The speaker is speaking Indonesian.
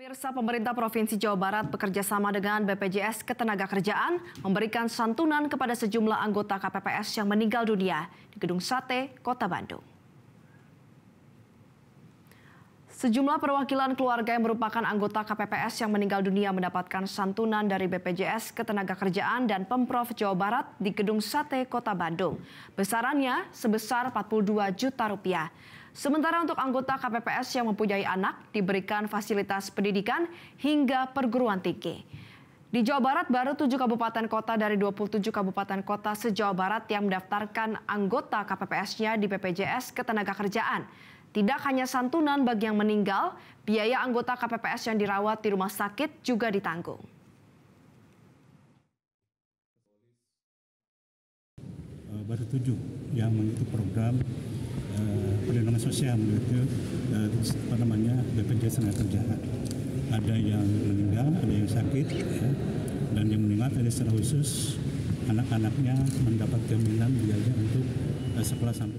Pemirsa, pemerintah Provinsi Jawa Barat bekerjasama dengan BPJS Ketenagakerjaan memberikan santunan kepada sejumlah anggota KPPS yang meninggal dunia di Gedung Sate, Kota Bandung. Sejumlah perwakilan keluarga yang merupakan anggota KPPS yang meninggal dunia mendapatkan santunan dari BPJS Ketenagakerjaan dan Pemprov Jawa Barat di Gedung Sate Kota Bandung. Besarannya sebesar 42 juta rupiah. Sementara untuk anggota KPPS yang mempunyai anak diberikan fasilitas pendidikan hingga perguruan tinggi. Di Jawa Barat baru 7 kabupaten kota dari 27 kabupaten kota se-Jawa Barat yang mendaftarkan anggota KPPS-nya di BPJS Ketenagakerjaan. Tidak hanya santunan bagi yang meninggal, biaya anggota KPPS yang dirawat di rumah sakit juga ditanggung. Eh, baru tujuh yang mengikuti program eh, perlindungan sosial mengikuti eh, apa namanya BPJS tenaga kerja. Ada yang meninggal, ada yang sakit, ya. dan yang meninggal tadi secara khusus anak-anaknya mendapat jaminan biaya untuk eh, sekolah sampai